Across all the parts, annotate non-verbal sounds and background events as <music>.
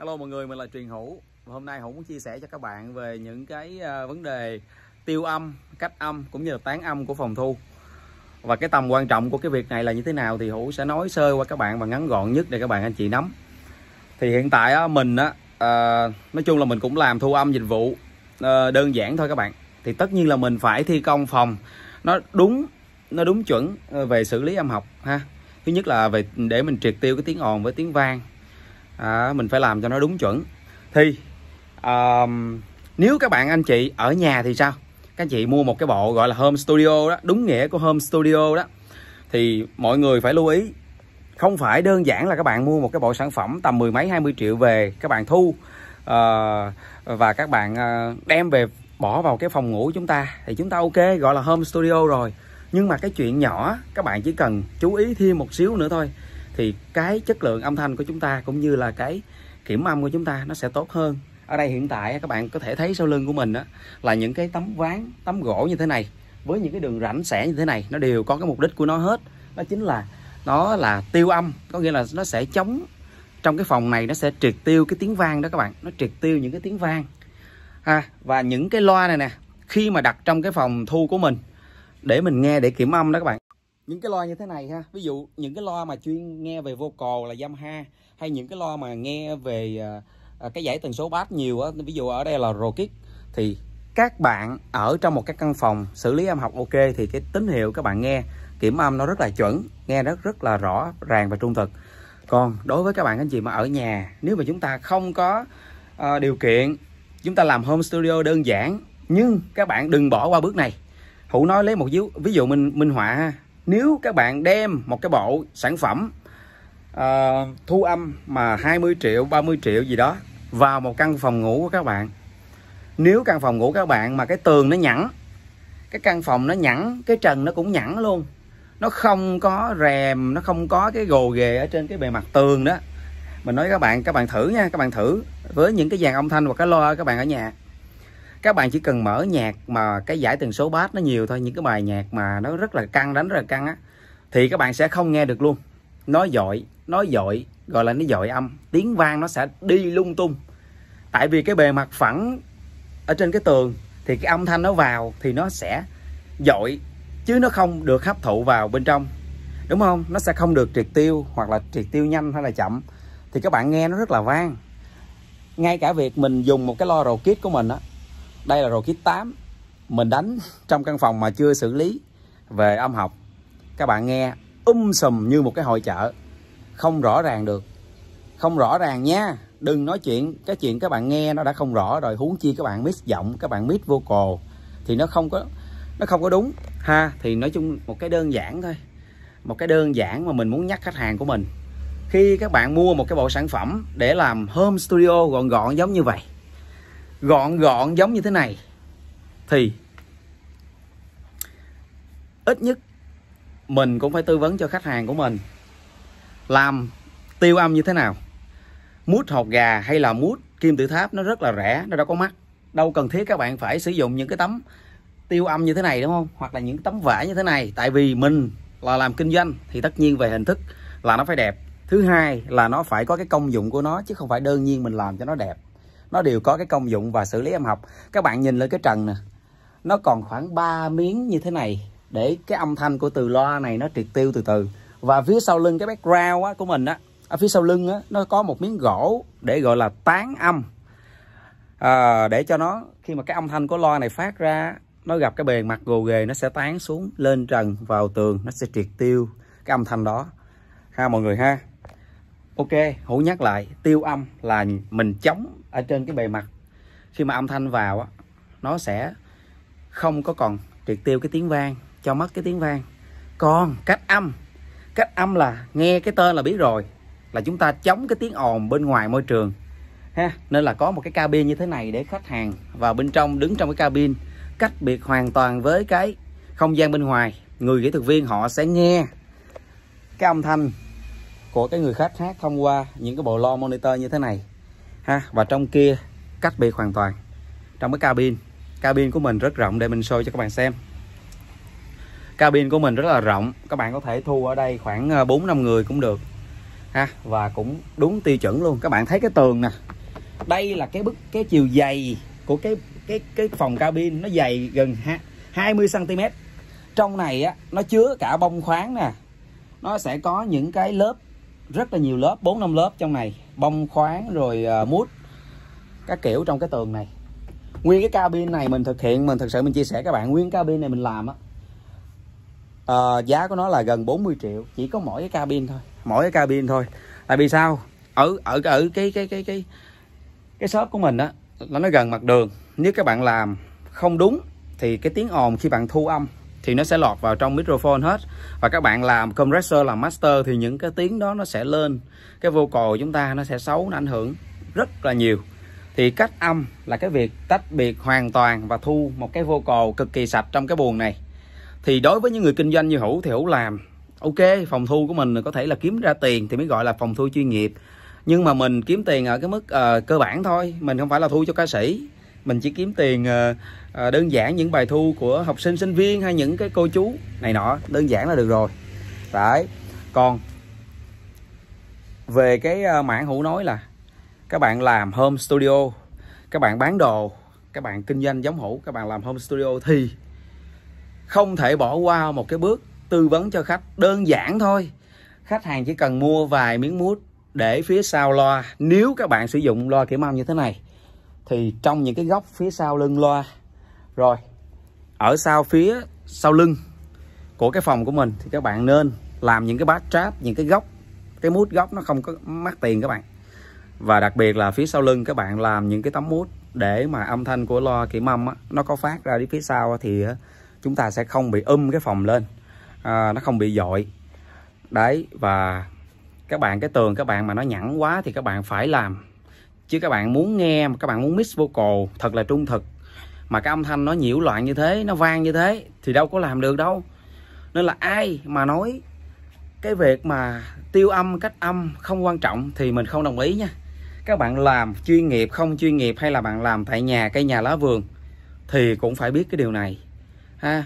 Hello mọi người, mình là Truyền Hữu Hôm nay Hữu muốn chia sẻ cho các bạn về những cái à, vấn đề tiêu âm, cách âm cũng như là tán âm của phòng thu Và cái tầm quan trọng của cái việc này là như thế nào thì Hữu sẽ nói sơ qua các bạn và ngắn gọn nhất để các bạn anh chị nắm Thì hiện tại mình á, à, nói chung là mình cũng làm thu âm dịch vụ à, đơn giản thôi các bạn Thì tất nhiên là mình phải thi công phòng nó đúng nó đúng chuẩn về xử lý âm học ha Thứ nhất là về để mình triệt tiêu cái tiếng ồn với tiếng vang à, mình phải làm cho nó đúng chuẩn thì uh, nếu các bạn anh chị ở nhà thì sao các anh chị mua một cái bộ gọi là home studio đó đúng nghĩa của home studio đó thì mọi người phải lưu ý không phải đơn giản là các bạn mua một cái bộ sản phẩm tầm mười mấy hai mươi triệu về các bạn thu uh, và các bạn uh, đem về bỏ vào cái phòng ngủ chúng ta thì chúng ta ok gọi là home studio rồi nhưng mà cái chuyện nhỏ các bạn chỉ cần chú ý thêm một xíu nữa thôi thì cái chất lượng âm thanh của chúng ta cũng như là cái kiểm âm của chúng ta nó sẽ tốt hơn ở đây hiện tại các bạn có thể thấy sau lưng của mình đó, là những cái tấm ván tấm gỗ như thế này với những cái đường rãnh sẻ như thế này nó đều có cái mục đích của nó hết đó chính là nó là tiêu âm có nghĩa là nó sẽ chống trong cái phòng này nó sẽ triệt tiêu cái tiếng vang đó các bạn nó triệt tiêu những cái tiếng vang à, và những cái loa này nè khi mà đặt trong cái phòng thu của mình để mình nghe để kiểm âm đó các bạn những cái loa như thế này ha ví dụ những cái loa mà chuyên nghe về vocal là Yamaha hay những cái loa mà nghe về à, à, cái dãy tần số bass nhiều á ví dụ ở đây là Rokic thì các bạn ở trong một cái căn phòng xử lý âm học ok thì cái tín hiệu các bạn nghe kiểm âm nó rất là chuẩn nghe rất rất là rõ ràng và trung thực còn đối với các bạn anh chị mà ở nhà nếu mà chúng ta không có uh, điều kiện chúng ta làm home studio đơn giản nhưng các bạn đừng bỏ qua bước này hữu nói lấy một ví dụ mình minh họa ha nếu các bạn đem một cái bộ sản phẩm uh, thu âm mà 20 triệu 30 triệu gì đó vào một căn phòng ngủ của các bạn nếu căn phòng ngủ các bạn mà cái tường nó nhẵn cái căn phòng nó nhẵn cái trần nó cũng nhẵn luôn nó không có rèm nó không có cái gồ ghề ở trên cái bề mặt tường đó mình nói các bạn các bạn thử nha các bạn thử với những cái dàn âm thanh và cái loa các bạn ở nhà các bạn chỉ cần mở nhạc mà cái giải tần số bass nó nhiều thôi những cái bài nhạc mà nó rất là căng đánh rất là căng á thì các bạn sẽ không nghe được luôn nói dội nói dội gọi là nó dội âm tiếng vang nó sẽ đi lung tung tại vì cái bề mặt phẳng ở trên cái tường thì cái âm thanh nó vào thì nó sẽ dội chứ nó không được hấp thụ vào bên trong đúng không nó sẽ không được triệt tiêu hoặc là triệt tiêu nhanh hay là chậm thì các bạn nghe nó rất là vang ngay cả việc mình dùng một cái lo kit của mình á đây là rồi kit 8 mình đánh trong căn phòng mà chưa xử lý về âm học các bạn nghe um sùm như một cái hội chợ không rõ ràng được không rõ ràng nha đừng nói chuyện cái chuyện các bạn nghe nó đã không rõ rồi huống chi các bạn mix giọng các bạn mix vocal thì nó không có nó không có đúng ha thì nói chung một cái đơn giản thôi một cái đơn giản mà mình muốn nhắc khách hàng của mình khi các bạn mua một cái bộ sản phẩm để làm home studio gọn gọn giống như vậy gọn gọn giống như thế này thì ít nhất mình cũng phải tư vấn cho khách hàng của mình làm tiêu âm như thế nào mút hột gà hay là mút kim tự tháp nó rất là rẻ nó đâu có mắc đâu cần thiết các bạn phải sử dụng những cái tấm tiêu âm như thế này đúng không hoặc là những tấm vải như thế này tại vì mình là làm kinh doanh thì tất nhiên về hình thức là nó phải đẹp thứ hai là nó phải có cái công dụng của nó chứ không phải đơn nhiên mình làm cho nó đẹp nó đều có cái công dụng và xử lý âm học các bạn nhìn lên cái trần nè nó còn khoảng 3 miếng như thế này để cái âm thanh của từ loa này nó triệt tiêu từ từ và phía sau lưng cái background á, của mình á ở phía sau lưng á, nó có một miếng gỗ để gọi là tán âm à, để cho nó khi mà cái âm thanh của loa này phát ra nó gặp cái bề mặt gồ ghề nó sẽ tán xuống lên trần vào tường nó sẽ triệt tiêu cái âm thanh đó ha mọi người ha ok hữu nhắc lại tiêu âm là mình chống ở trên cái bề mặt khi mà âm thanh vào á, nó sẽ không có còn triệt tiêu cái tiếng vang cho mất cái tiếng vang còn cách âm cách âm là nghe cái tên là biết rồi là chúng ta chống cái tiếng ồn bên ngoài môi trường ha nên là có một cái cabin như thế này để khách hàng vào bên trong đứng trong cái cabin cách biệt hoàn toàn với cái không gian bên ngoài người kỹ thuật viên họ sẽ nghe cái âm thanh của cái người khách hát thông qua những cái bộ lo monitor như thế này ha và trong kia cách biệt hoàn toàn trong cái cabin cabin của mình rất rộng để mình show cho các bạn xem cabin của mình rất là rộng các bạn có thể thu ở đây khoảng 4 ờ, năm người cũng được ha và cũng đúng tiêu chuẩn luôn các bạn thấy cái tường nè đây là cái bức cái chiều dày của cái cái cái phòng cabin nó dày gần 20 cm trong này á nó chứa cả bông khoáng nè nó sẽ có những cái lớp rất là nhiều lớp 4 năm lớp trong này bông khoáng rồi ờ, mút các kiểu trong cái tường này nguyên cái cabin này mình thực hiện mình thực sự mình chia sẻ các bạn nguyên cabin này mình làm á à, giá của nó là gần 40 triệu chỉ có mỗi cái cabin thôi mỗi cái cabin thôi tại vì sao ở ở ở cái cái cái cái cái shop của mình á là nó gần mặt đường nếu các bạn làm không đúng thì cái tiếng ồn khi bạn thu âm thì nó sẽ lọt vào trong microphone hết và các bạn làm compressor làm master thì những cái tiếng đó nó sẽ lên cái vocal của chúng ta nó sẽ xấu nó ảnh hưởng rất là nhiều thì cách âm là cái việc tách biệt hoàn toàn và thu một cái vocal cực kỳ sạch trong cái buồng này thì đối với những người kinh doanh như hữu thì hữu làm ok phòng thu của mình có thể là kiếm ra tiền thì mới gọi là phòng thu chuyên nghiệp nhưng mà mình kiếm tiền ở cái mức uh, cơ bản thôi mình không phải là thu cho ca sĩ mình chỉ kiếm tiền ờ, ờ, đơn giản những bài thu của học sinh sinh viên hay những cái cô chú này nọ đơn giản là được rồi đấy còn về cái ờ, mảng hữu nói là các bạn làm home studio các bạn bán đồ các bạn kinh doanh giống hữu các bạn làm home studio thì không thể bỏ qua một cái bước tư vấn cho khách đơn giản thôi khách hàng chỉ cần mua vài miếng mút để phía sau loa nếu các bạn sử dụng loa kiểm âm như thế này thì trong những cái góc phía sau lưng loa rồi ở sau phía sau lưng của cái phòng của mình thì các bạn nên làm những cái bát trap những cái góc cái mút góc nó không có mắc tiền các bạn và đặc biệt là phía sau lưng các bạn làm những cái tấm mút để mà âm thanh của loa kỹ mâm á, nó có phát ra đi phía sau thì chúng ta sẽ không bị um cái phòng lên à, nó không bị dội đấy và các bạn cái tường các bạn mà nó nhẵn quá thì các bạn phải làm chứ các bạn muốn nghe mà các bạn muốn mix vocal thật là trung thực mà cái âm thanh nó nhiễu loạn như thế nó vang như thế thì đâu có làm được đâu nên là ai mà nói cái việc mà tiêu âm cách âm không quan trọng thì mình không đồng ý nha các bạn làm chuyên nghiệp không chuyên nghiệp hay là bạn làm tại nhà cây nhà lá vườn thì cũng phải biết cái điều này ha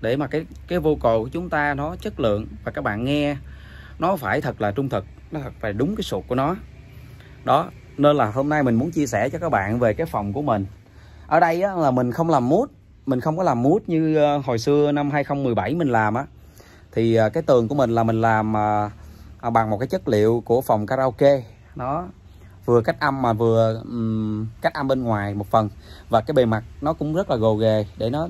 để mà cái cái vô vocal của chúng ta nó chất lượng và các bạn nghe nó phải thật là trung thực nó thật phải đúng cái sụt của nó đó nên là hôm nay mình muốn chia sẻ cho các bạn về cái phòng của mình ở đây á, là mình không làm mút mình không có làm mút như ờ, hồi xưa năm 2017 mình làm á thì ờ, cái tường của mình là mình làm ờ, bằng một cái chất liệu của phòng karaoke nó vừa cách âm mà vừa um, cách âm bên ngoài một phần và cái bề mặt nó cũng rất là gồ ghề để nó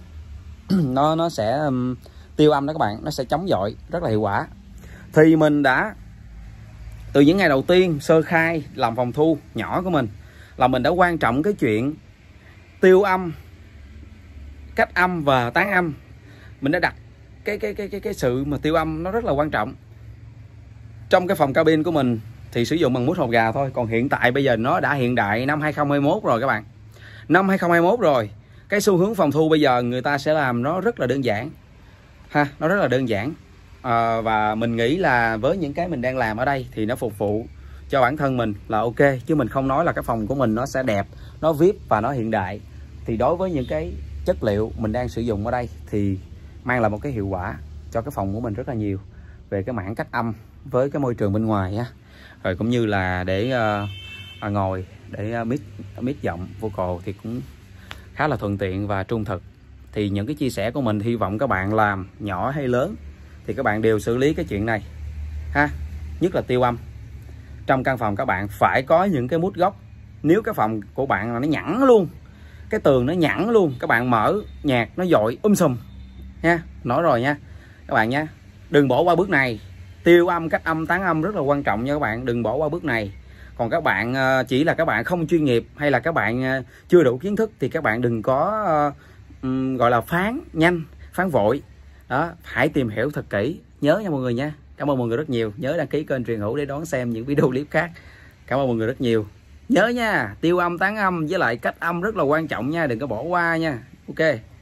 <clears throat> nó nó sẽ um, tiêu âm đó các bạn nó sẽ chống dọi rất là hiệu quả thì mình đã từ những ngày đầu tiên sơ khai làm phòng thu nhỏ của mình là mình đã quan trọng cái chuyện tiêu âm cách âm và tán âm mình đã đặt cái cái cái cái cái sự mà tiêu âm nó rất là quan trọng trong cái phòng cabin của mình thì sử dụng bằng mút hột gà thôi còn hiện tại bây giờ nó đã hiện đại năm 2021 rồi các bạn năm 2021 rồi cái xu hướng phòng thu bây giờ người ta sẽ làm nó rất là đơn giản ha nó rất là đơn giản à, và mình nghĩ là với những cái mình đang làm ở đây thì nó phục vụ cho bản thân mình là ok chứ mình không nói là cái phòng của mình nó sẽ đẹp nó vip và nó hiện đại thì đối với những cái chất liệu mình đang sử dụng ở đây thì mang lại một cái hiệu quả cho cái phòng của mình rất là nhiều về cái mảng cách âm với cái môi trường bên ngoài á rồi cũng như là để uh, ngồi để ờ, mic mic giọng vocal thì cũng khá là thuận tiện và trung thực thì những cái chia sẻ của mình hy vọng các bạn làm nhỏ hay lớn thì các bạn đều xử lý cái chuyện này ha nhất là tiêu âm trong căn phòng các bạn phải có những cái mút gốc nếu cái phòng của bạn nó nhẵn luôn cái tường nó nhẵn luôn các bạn mở nhạc nó dội um sùm nha nói rồi nha các bạn nha đừng bỏ qua bước này tiêu âm cách âm tán âm rất là quan trọng nha các bạn đừng bỏ qua bước này còn các bạn ờ, chỉ là các bạn không chuyên nghiệp hay là các bạn ờ, chưa đủ kiến thức thì các bạn đừng có ờ, gọi là phán nhanh phán vội đó phải tìm hiểu thật kỹ nhớ nha mọi người nha cảm ơn mọi người rất nhiều nhớ đăng ký kênh truyền hữu để đón xem những video clip khác cảm ơn mọi người rất nhiều nhớ nha tiêu âm tán âm với lại cách âm rất là quan trọng nha đừng có bỏ qua nha ok